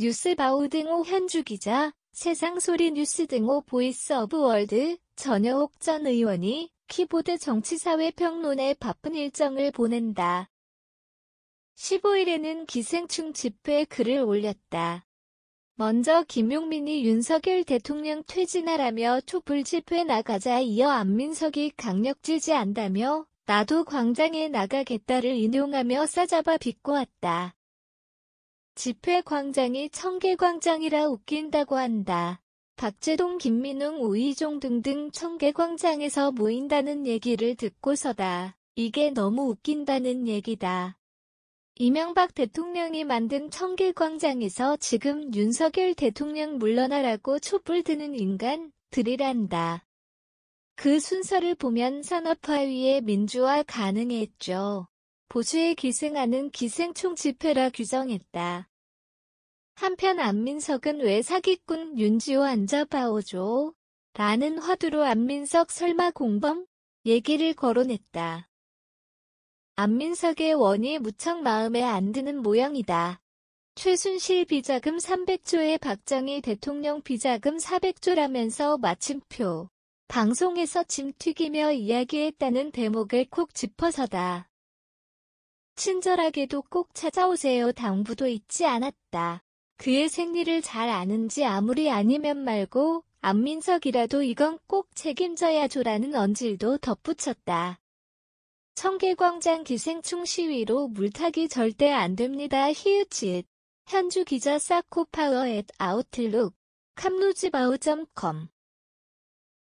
뉴스바우 등호 현주 기자, 세상소리 뉴스 등호 보이스 오브 월드, 전여옥 전 의원이 키보드 정치사회 평론에 바쁜 일정을 보낸다. 15일에는 기생충 집회 글을 올렸다. 먼저 김용민이 윤석열 대통령 퇴진하라며 촛불 집회 나가자 이어 안민석이 강력 지지한다며 나도 광장에 나가겠다를 인용하며 싸잡아 비꼬았다. 집회광장이 청계광장이라 웃긴다고 한다. 박재동, 김민웅, 우이종 등등 청계광장에서 모인다는 얘기를 듣고서다. 이게 너무 웃긴다는 얘기다. 이명박 대통령이 만든 청계광장에서 지금 윤석열 대통령 물러나라고 촛불 드는 인간들이란다. 그 순서를 보면 산업화 위에 민주화 가능했죠. 보수에 기승하는 기생충 집회라 규정했다. 한편 안민석은 왜 사기꾼 윤지호 앉아봐오죠? 라는 화두로 안민석 설마 공범? 얘기를 거론했다. 안민석의 원이 무척 마음에 안 드는 모양이다. 최순실 비자금 300조에 박정희 대통령 비자금 400조라면서 마침표. 방송에서 짐 튀기며 이야기했다는 대목을 콕 짚어서다. 친절하게도 꼭 찾아오세요. 당부도 잊지 않았다. 그의 생리를 잘 아는지 아무리 아니면 말고 안민석이라도 이건 꼭 책임져야죠라는 언질도 덧붙였다. 청계광장 기생충 시위로 물타기 절대 안 됩니다. 히읗짓 현주 기자 사코파워 앳 아웃룩 캄루지바우.com